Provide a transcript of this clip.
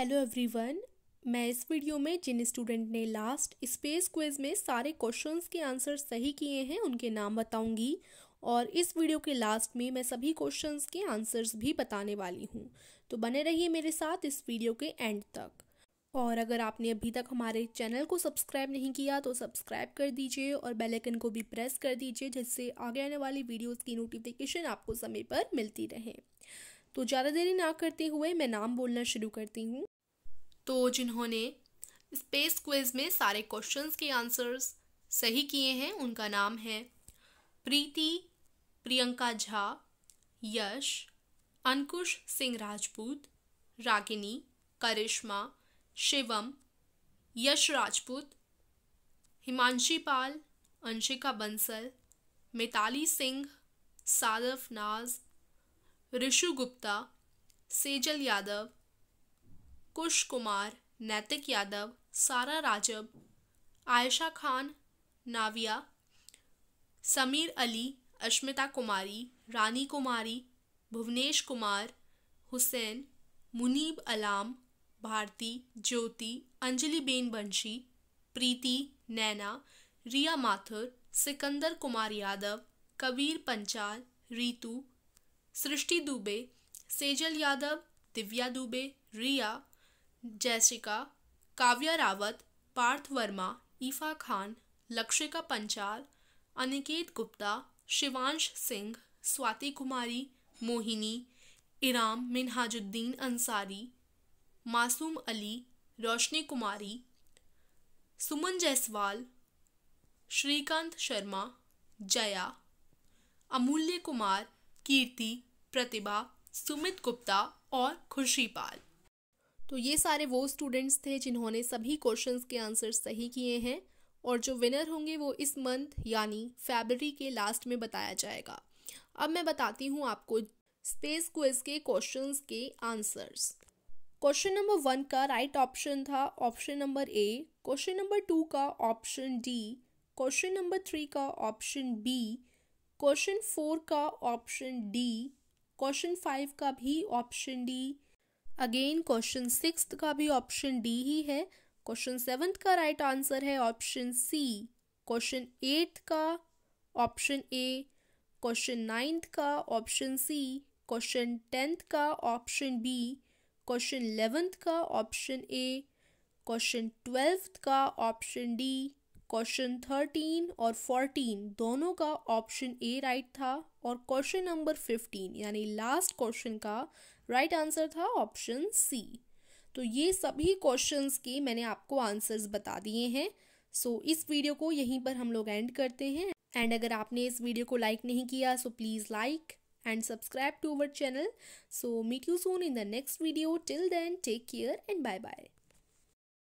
hello everyone मैं इस video में जिन स्टूडेंट ने लास्ट स्पेस क्विज में सारे क्वेश्चंस के आंसर सही किए हैं उनके नाम बताऊंगी और इस वीडियो के लास्ट में मैं सभी क्वेश्चंस के आंसर्स भी बताने वाली हूँ तो बने रहिए मेरे साथ इस वीडियो के एंड तक और अगर आपने अभी तक हमारे चैनल को सब्सक्राइब नहीं किया तो सब्सक्राइब कर दीजिए और बेलैकन को भी प्रेस कर दीजिए जिससे आगे आने वाली वीडियोज़ की नोटिफिकेशन आपको समय पर मिलती रहे तो ज़्यादा देरी ना करते हुए मैं नाम बोलना शुरू करती हूँ तो जिन्होंने स्पेस क्विज में सारे क्वेश्चंस के आंसर्स सही किए हैं उनका नाम है प्रीति प्रियंका झा यश अंकुश सिंह राजपूत रागिनी करिश्मा शिवम यश राजपूत हिमांशी पाल अंशिका बंसल मिताली सिंह सादफ नाज ऋषु गुप्ता सेजल यादव कुश कुमार नैतिक यादव सारा राजब आयशा खान नाविया समीर अली अश्मिता कुमारी रानी कुमारी भुवनेश कुमार हुसैन मुनीब अलाम भारती ज्योति अंजलि बेन बंशी प्रीति नैना रिया माथुर सिकंदर कुमार यादव कबीर पंचाल रीतू सृष्टि दुबे सेजल यादव दिव्या दुबे रिया जैसिका काव्या रावत पार्थ वर्मा ईफा खान लक्षिका पंचाल अनिकेत गुप्ता शिवांश सिंह स्वाति कुमारी मोहिनी इराम मिनहाजुद्दीन अंसारी मासूम अली रोशनी कुमारी सुमन जायसवाल श्रीकांत शर्मा जया अमूल्य कुमार कीर्ति प्रतिभा सुमित गुप्ता और खुशी पाल तो ये सारे वो स्टूडेंट्स थे जिन्होंने सभी क्वेश्चंस के आंसर सही किए हैं और जो विनर होंगे वो इस मंथ यानी फेबररी के लास्ट में बताया जाएगा अब मैं बताती हूँ आपको स्पेस क्विज के क्वेश्चंस के आंसर्स क्वेश्चन नंबर वन का राइट right ऑप्शन था option number A question number two का option D question number three का ऑप्शन बी क्वेश्चन फोर का ऑप्शन डी क्वेश्चन फाइव का भी option D again question six का भी option D ही है क्वेश्चन सेवन्थ का राइट right आंसर है ऑप्शन सी क्वेश्चन एट्थ का ऑप्शन ए क्वेश्चन नाइन्थ का ऑप्शन सी क्वेश्चन टेंथ का ऑप्शन बी क्वेश्चन इलेवेंथ का ऑप्शन ए क्वेश्चन ट्वेल्थ का ऑप्शन डी क्वेश्चन थर्टीन और फोर्टीन दोनों का ऑप्शन ए राइट था और क्वेश्चन नंबर फिफ्टीन यानी लास्ट क्वेश्चन का राइट right आंसर था ऑप्शन सी तो ये सभी क्वेश्चंस के मैंने आपको आंसर्स बता दिए हैं सो so, इस वीडियो को यहीं पर हम लोग एंड करते हैं एंड अगर आपने इस वीडियो को लाइक नहीं किया so please like and subscribe to our channel so meet you soon in the next video till then take care and bye bye